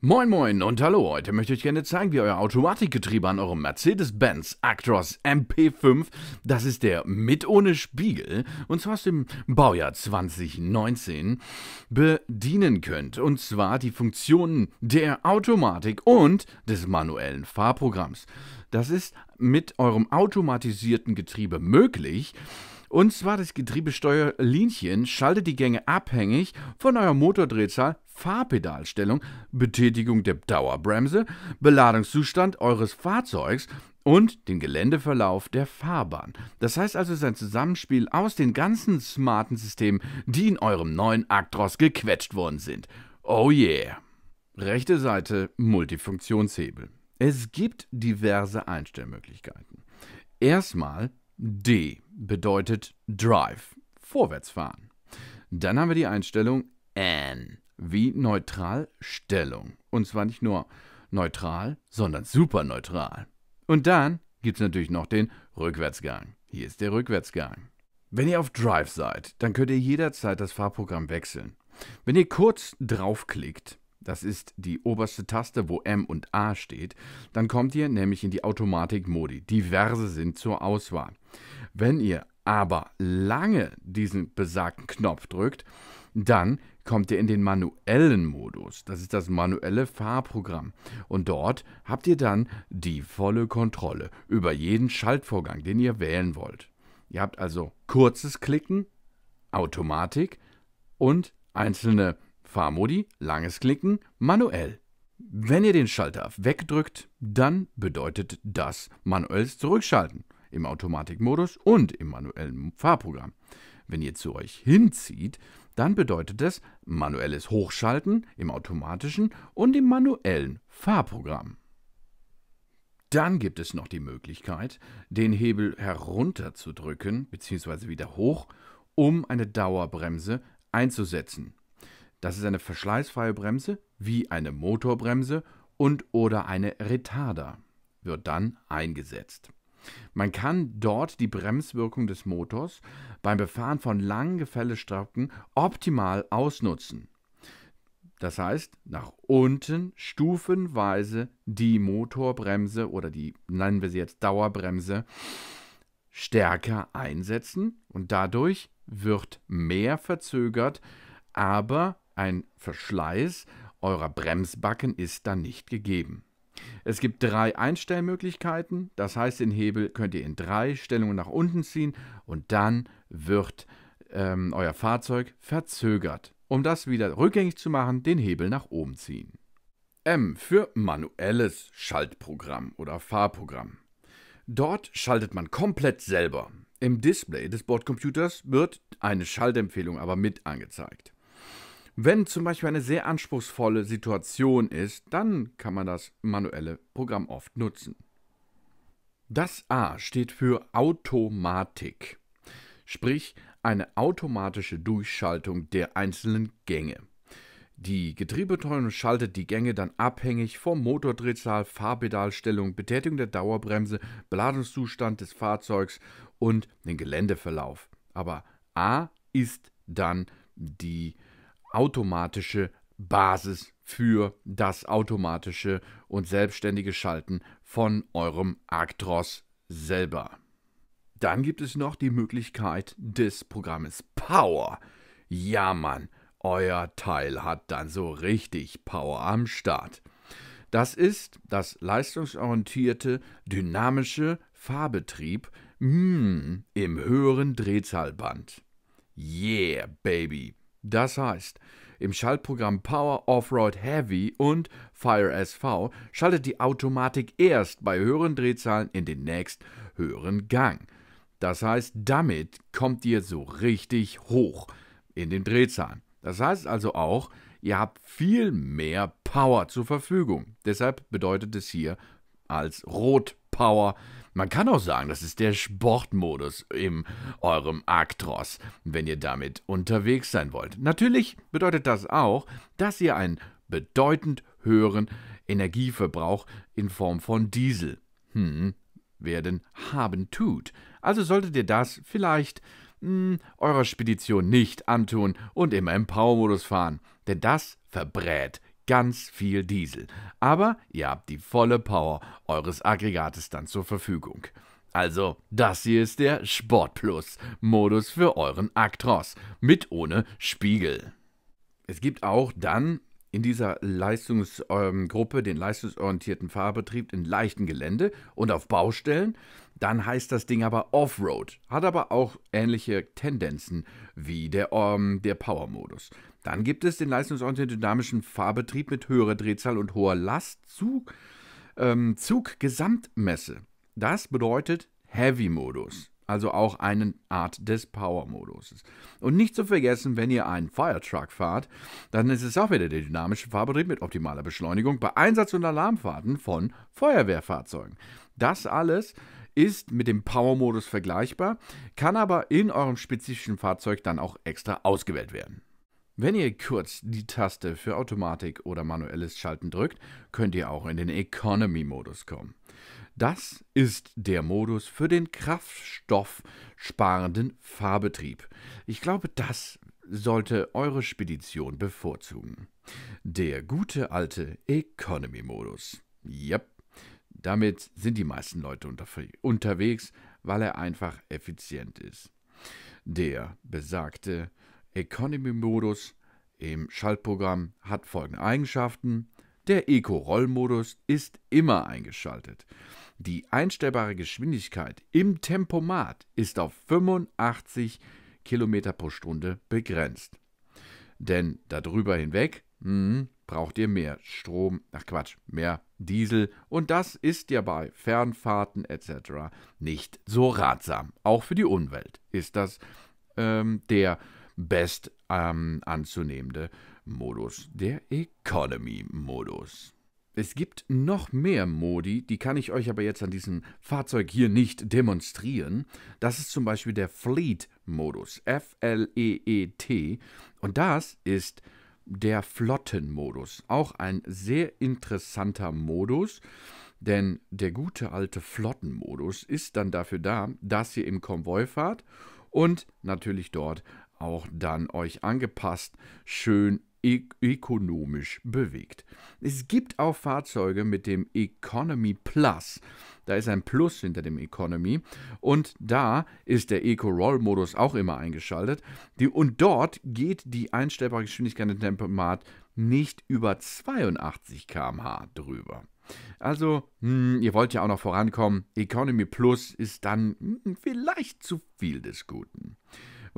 Moin Moin und hallo, heute möchte ich gerne zeigen, wie euer Automatikgetriebe an eurem Mercedes-Benz Actros MP5, das ist der mit ohne Spiegel, und zwar aus dem Baujahr 2019, bedienen könnt. Und zwar die Funktionen der Automatik und des manuellen Fahrprogramms. Das ist mit eurem automatisierten Getriebe möglich und zwar das Getriebesteuerlinchen schaltet die Gänge abhängig von eurer Motordrehzahl, Fahrpedalstellung, Betätigung der Dauerbremse, Beladungszustand eures Fahrzeugs und den Geländeverlauf der Fahrbahn. Das heißt also, es ist ein Zusammenspiel aus den ganzen smarten Systemen, die in eurem neuen Actros gequetscht worden sind. Oh yeah! Rechte Seite Multifunktionshebel. Es gibt diverse Einstellmöglichkeiten. Erstmal D bedeutet Drive, vorwärts fahren. Dann haben wir die Einstellung N, wie neutral Stellung. Und zwar nicht nur neutral, sondern superneutral. Und dann gibt es natürlich noch den Rückwärtsgang. Hier ist der Rückwärtsgang. Wenn ihr auf Drive seid, dann könnt ihr jederzeit das Fahrprogramm wechseln. Wenn ihr kurz draufklickt, das ist die oberste Taste, wo M und A steht, dann kommt ihr nämlich in die Automatik-Modi. Diverse sind zur Auswahl. Wenn ihr aber lange diesen besagten Knopf drückt, dann kommt ihr in den manuellen Modus. Das ist das manuelle Fahrprogramm. Und dort habt ihr dann die volle Kontrolle über jeden Schaltvorgang, den ihr wählen wollt. Ihr habt also kurzes Klicken, Automatik und einzelne Fahrmodi, langes Klicken, manuell. Wenn ihr den Schalter wegdrückt, dann bedeutet das manuelles Zurückschalten im Automatikmodus und im manuellen Fahrprogramm. Wenn ihr zu euch hinzieht, dann bedeutet es manuelles Hochschalten im automatischen und im manuellen Fahrprogramm. Dann gibt es noch die Möglichkeit, den Hebel herunterzudrücken bzw. wieder hoch, um eine Dauerbremse einzusetzen. Das ist eine verschleißfreie Bremse wie eine Motorbremse und oder eine Retarder wird dann eingesetzt. Man kann dort die Bremswirkung des Motors beim Befahren von langen Gefällestrecken optimal ausnutzen. Das heißt, nach unten stufenweise die Motorbremse oder die, nennen wir sie jetzt Dauerbremse, stärker einsetzen und dadurch wird mehr verzögert, aber ein Verschleiß eurer Bremsbacken ist dann nicht gegeben. Es gibt drei Einstellmöglichkeiten, das heißt, den Hebel könnt ihr in drei Stellungen nach unten ziehen und dann wird ähm, euer Fahrzeug verzögert. Um das wieder rückgängig zu machen, den Hebel nach oben ziehen. M für manuelles Schaltprogramm oder Fahrprogramm. Dort schaltet man komplett selber. Im Display des Bordcomputers wird eine Schaltempfehlung aber mit angezeigt. Wenn zum Beispiel eine sehr anspruchsvolle Situation ist, dann kann man das manuelle Programm oft nutzen. Das A steht für Automatik, sprich eine automatische Durchschaltung der einzelnen Gänge. Die Getriebetreuung schaltet die Gänge dann abhängig vom Motordrehzahl, Fahrpedalstellung, Betätigung der Dauerbremse, Beladungszustand des Fahrzeugs und den Geländeverlauf. Aber A ist dann die automatische Basis für das automatische und selbstständige Schalten von eurem Actros selber. Dann gibt es noch die Möglichkeit des Programmes Power. Ja, Mann, euer Teil hat dann so richtig Power am Start. Das ist das leistungsorientierte, dynamische Fahrbetrieb mm, im höheren Drehzahlband. Yeah, Baby. Das heißt, im Schaltprogramm Power Offroad Heavy und Fire SV schaltet die Automatik erst bei höheren Drehzahlen in den nächst höheren Gang. Das heißt, damit kommt ihr so richtig hoch in den Drehzahlen. Das heißt also auch, ihr habt viel mehr Power zur Verfügung. Deshalb bedeutet es hier als rot Power. Man kann auch sagen, das ist der Sportmodus in eurem Arktros, wenn ihr damit unterwegs sein wollt. Natürlich bedeutet das auch, dass ihr einen bedeutend höheren Energieverbrauch in Form von Diesel hm, werden haben tut. Also solltet ihr das vielleicht mh, hm, eurer Spedition nicht antun und immer im Power-Modus fahren, denn das verbrät ganz viel Diesel. Aber ihr habt die volle Power eures Aggregates dann zur Verfügung. Also, das hier ist der Sport Plus Modus für euren Actros mit ohne Spiegel. Es gibt auch dann in dieser Leistungsgruppe, ähm, den leistungsorientierten Fahrbetrieb in leichten Gelände und auf Baustellen. Dann heißt das Ding aber Offroad, hat aber auch ähnliche Tendenzen wie der, um, ähm, der Power-Modus. Dann gibt es den leistungsorientierten dynamischen Fahrbetrieb mit höherer Drehzahl und hoher Lastzug, Zug, ähm, Zuggesamtmesse. Das bedeutet Heavy-Modus also auch eine Art des Power-Moduses. Und nicht zu vergessen, wenn ihr einen Firetruck fahrt, dann ist es auch wieder der dynamische Fahrbetrieb mit optimaler Beschleunigung bei Einsatz- und Alarmfahrten von Feuerwehrfahrzeugen. Das alles ist mit dem Power-Modus vergleichbar, kann aber in eurem spezifischen Fahrzeug dann auch extra ausgewählt werden. Wenn ihr kurz die Taste für Automatik oder manuelles Schalten drückt, könnt ihr auch in den Economy-Modus kommen. Das ist der Modus für den kraftstoffsparenden Fahrbetrieb. Ich glaube, das sollte eure Spedition bevorzugen. Der gute alte Economy-Modus. Yep, damit sind die meisten Leute unter unterwegs, weil er einfach effizient ist. Der besagte Economy-Modus im Schaltprogramm hat folgende Eigenschaften. Der Eco-Roll-Modus ist immer eingeschaltet. Die einstellbare Geschwindigkeit im Tempomat ist auf 85 km pro Stunde begrenzt. Denn darüber hinweg mh, hm, braucht ihr mehr Strom, ach Quatsch, mehr Diesel und das ist ja bei Fernfahrten etc. nicht so ratsam. Auch für die Umwelt ist das ähm, der best ähm, anzunehmende Modus, der Economy-Modus. Es gibt noch mehr Modi, die kann ich euch aber jetzt an diesem Fahrzeug hier nicht demonstrieren. Das ist zum Beispiel der Fleet-Modus, F-L-E-E-T. Und das ist der Flotten-Modus, auch ein sehr interessanter Modus. Denn der gute alte Flottenmodus ist dann dafür da, dass ihr im Konvoi fahrt und natürlich dort auch dann euch angepasst schön ökonomisch bewegt. Es gibt auch Fahrzeuge mit dem Economy Plus. Da ist ein Plus hinter dem Economy und da ist der Eco-Roll-Modus auch immer eingeschaltet. Und dort geht die einstellbare Geschwindigkeit im Tempomat nicht über 82 km/h drüber. Also, mh, hm, ihr wollt ja auch noch vorankommen. Economy Plus ist dann mh, hm, vielleicht zu viel des Guten.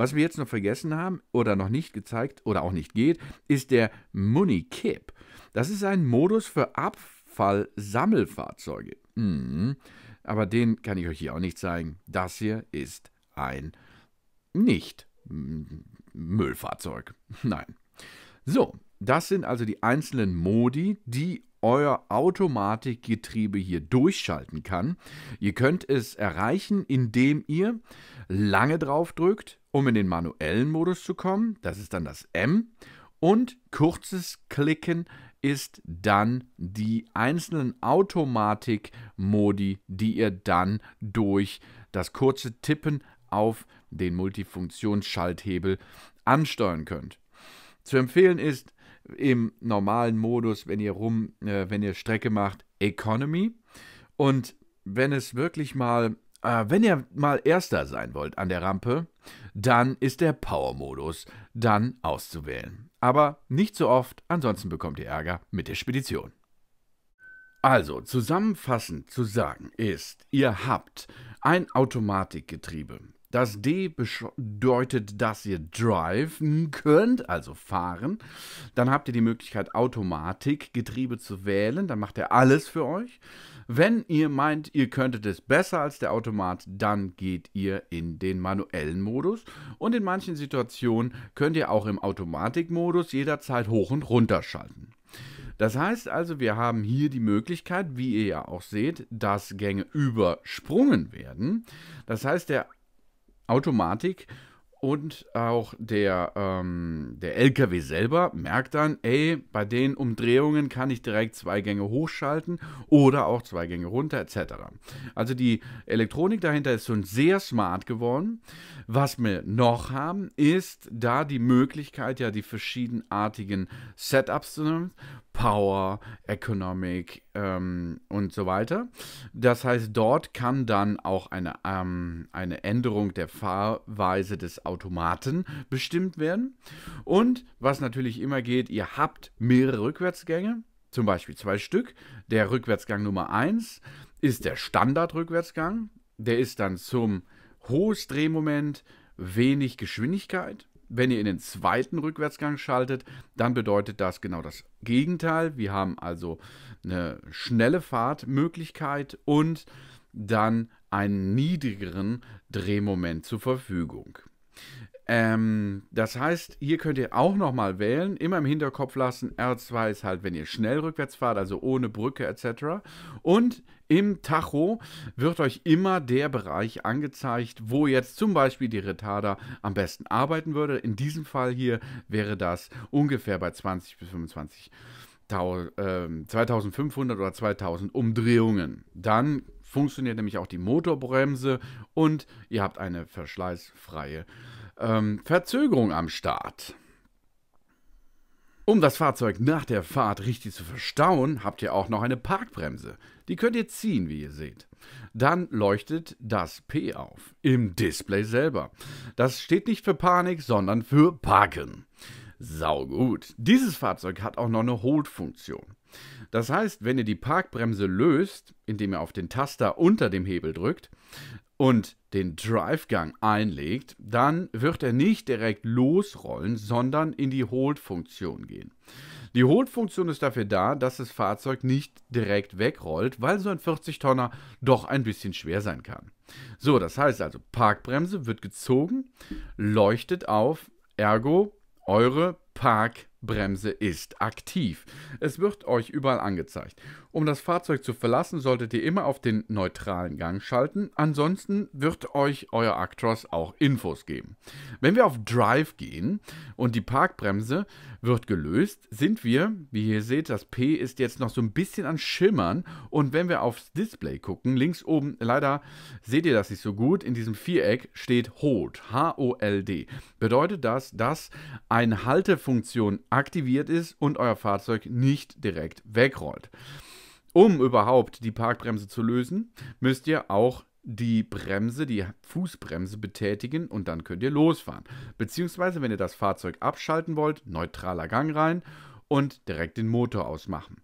Was wir jetzt noch vergessen haben oder noch nicht gezeigt oder auch nicht geht, ist der Money Kip. Das ist ein Modus für Abfallsammelfahrzeuge. Mhm. Aber den kann ich euch hier auch nicht zeigen. Das hier ist ein nicht Müllfahrzeug. Nein. So, das sind also die einzelnen Modi, die euer Automatikgetriebe hier durchschalten kann. Ihr könnt es erreichen, indem ihr lange drauf drückt, um in den manuellen Modus zu kommen. Das ist dann das M. Und kurzes Klicken ist dann die einzelnen Automatikmodi, die ihr dann durch das kurze Tippen auf den Multifunktionsschalthebel ansteuern könnt. Zu empfehlen ist im normalen Modus, wenn ihr rum, äh, wenn ihr Strecke macht, Economy. Und wenn es wirklich mal, äh, wenn ihr mal Erster sein wollt an der Rampe, dann ist der Power-Modus dann auszuwählen. Aber nicht so oft, ansonsten bekommt ihr Ärger mit der Spedition. Also, zusammenfassend zu sagen ist, ihr habt ein Automatikgetriebe das D bedeutet, dass ihr driven könnt, also fahren. Dann habt ihr die Möglichkeit, Automatikgetriebe zu wählen. Dann macht er alles für euch. Wenn ihr meint, ihr könntet es besser als der Automat, dann geht ihr in den manuellen Modus. Und in manchen Situationen könnt ihr auch im Automatikmodus jederzeit hoch und runter schalten. Das heißt also, wir haben hier die Möglichkeit, wie ihr ja auch seht, dass Gänge übersprungen werden. Das heißt, der Automatik und auch der, ähm, der LKW selber merkt dann, ey, bei den Umdrehungen kann ich direkt zwei Gänge hochschalten oder auch zwei Gänge runter etc. Also die Elektronik dahinter ist schon sehr smart geworden. Was wir noch haben, ist da die Möglichkeit, ja die verschiedenartigen Setups zu nehmen. Power, Economic ähm, und so weiter. Das heißt, dort kann dann auch eine, ähm, eine Änderung der Fahrweise des Automaten bestimmt werden. Und was natürlich immer geht, ihr habt mehrere Rückwärtsgänge, zum Beispiel zwei Stück. Der Rückwärtsgang Nummer 1 ist der Standard-Rückwärtsgang. Der ist dann zum hohes Drehmoment, wenig Geschwindigkeit. Wenn ihr in den zweiten Rückwärtsgang schaltet, dann bedeutet das genau das Gegenteil. Wir haben also eine schnelle Fahrtmöglichkeit und dann einen niedrigeren Drehmoment zur Verfügung. Ähm, das heißt, hier könnt ihr auch nochmal wählen, immer im Hinterkopf lassen, R2 ist halt, wenn ihr schnell rückwärts fahrt, also ohne Brücke etc. Und im Tacho wird euch immer der Bereich angezeigt, wo jetzt zum Beispiel die Retarder am besten arbeiten würde. In diesem Fall hier wäre das ungefähr bei 20 bis 25. 2500 ähm, oder 2000 Umdrehungen. Dann funktioniert nämlich auch die Motorbremse und ihr habt eine verschleißfreie äh, ähm, Verzögerung am Start. Um das Fahrzeug nach der Fahrt richtig zu verstauen, habt ihr auch noch eine Parkbremse. Die könnt ihr ziehen, wie ihr seht. Dann leuchtet das P auf im Display selber. Das steht nicht für Panik, sondern für Parken. Sau gut. Dieses Fahrzeug hat auch noch eine Hold-Funktion. Das heißt, wenn ihr die Parkbremse löst, indem ihr auf den Taster unter dem Hebel drückt und den Drive-Gang einlegt, dann wird er nicht direkt losrollen, sondern in die Hold-Funktion gehen. Die Hold-Funktion ist dafür da, dass das Fahrzeug nicht direkt wegrollt, weil so ein 40-Tonner doch ein bisschen schwer sein kann. So, das heißt also, Parkbremse wird gezogen, leuchtet auf, ergo, eure Parkbremse ist aktiv. Es wird euch überall angezeigt. Um das Fahrzeug zu verlassen, solltet ihr immer auf den neutralen Gang schalten. Ansonsten wird euch euer Actros auch Infos geben. Wenn wir auf Drive gehen und die Parkbremse wird gelöst, sind wir, wie ihr seht, das P ist jetzt noch so ein bisschen an Schimmern. Und wenn wir aufs Display gucken, links oben, leider seht ihr das nicht so gut, in diesem Viereck steht HOLD. H-O-L-D. Bedeutet das, dass eine Haltefunktion aktiviert ist und euer Fahrzeug nicht direkt wegrollt um überhaupt die Parkbremse zu lösen, müsst ihr auch die Bremse, die Fußbremse betätigen und dann könnt ihr losfahren. Beziehungsweise, wenn ihr das Fahrzeug abschalten wollt, neutraler Gang rein und direkt den Motor ausmachen.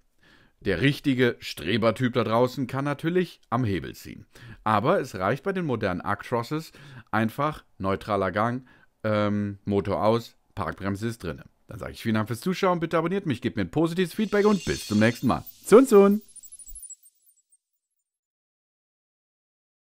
Der richtige Strebertyp da draußen kann natürlich am Hebel ziehen. Aber es reicht bei den modernen Actrosses einfach neutraler Gang, ähm, Motor aus, Parkbremse ist drin. Dann sage ich vielen Dank fürs Zuschauen, bitte abonniert mich, gebt mir ein positives Feedback und bis zum nächsten Mal. Zun, zun!